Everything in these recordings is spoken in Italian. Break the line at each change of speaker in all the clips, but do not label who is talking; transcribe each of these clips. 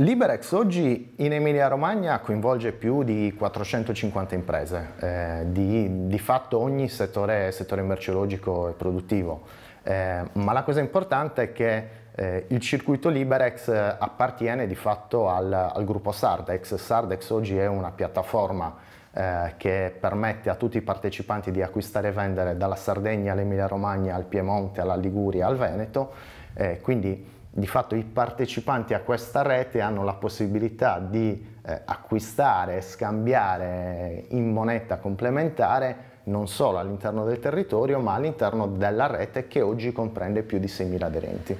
Liberex oggi in Emilia-Romagna coinvolge più di 450 imprese, eh, di, di, fatto ogni settore, settore merceologico e produttivo, eh, ma la cosa importante è che eh, il circuito Liberex eh, appartiene di fatto al, al, gruppo Sardex, Sardex oggi è una piattaforma eh, che permette a tutti i partecipanti di acquistare e vendere dalla Sardegna all'Emilia-Romagna, al Piemonte, alla Liguria, al Veneto, eh, quindi di fatto i partecipanti a questa rete hanno la possibilità di eh, acquistare e scambiare in moneta complementare non solo all'interno del territorio ma all'interno della rete che oggi comprende più di 6.000 aderenti.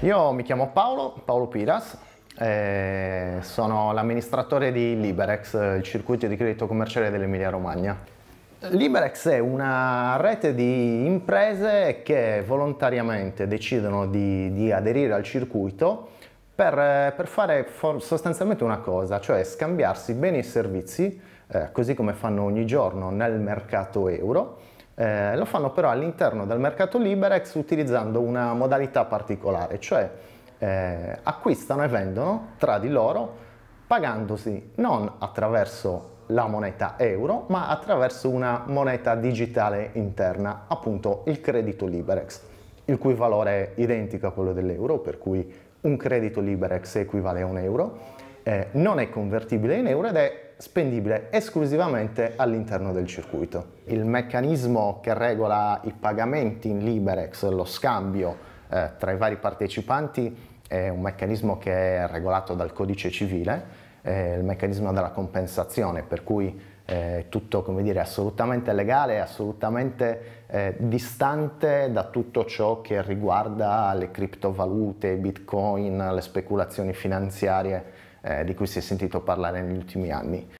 Io mi chiamo Paolo, Paolo Piras, eh, sono l'amministratore di Liberex, il circuito di credito commerciale dell'Emilia Romagna. Liberex è una rete di imprese che volontariamente decidono di, di aderire al circuito per, eh, per fare for, sostanzialmente una cosa, cioè scambiarsi beni e servizi, eh, così come fanno ogni giorno nel mercato euro, eh, lo fanno però all'interno del mercato Liberex utilizzando una modalità particolare, cioè eh, acquistano e vendono tra di loro pagandosi non attraverso la moneta euro, ma attraverso una moneta digitale interna, appunto il credito Liberex, il cui valore è identico a quello dell'euro, per cui un credito Liberex equivale a un euro, eh, non è convertibile in euro ed è spendibile esclusivamente all'interno del circuito. Il meccanismo che regola i pagamenti in Liberex, lo scambio eh, tra i vari partecipanti, è un meccanismo che è regolato dal codice civile eh, il meccanismo della compensazione, per cui è eh, tutto come dire, assolutamente legale e assolutamente eh, distante da tutto ciò che riguarda le criptovalute, bitcoin, le speculazioni finanziarie eh, di cui si è sentito parlare negli ultimi anni.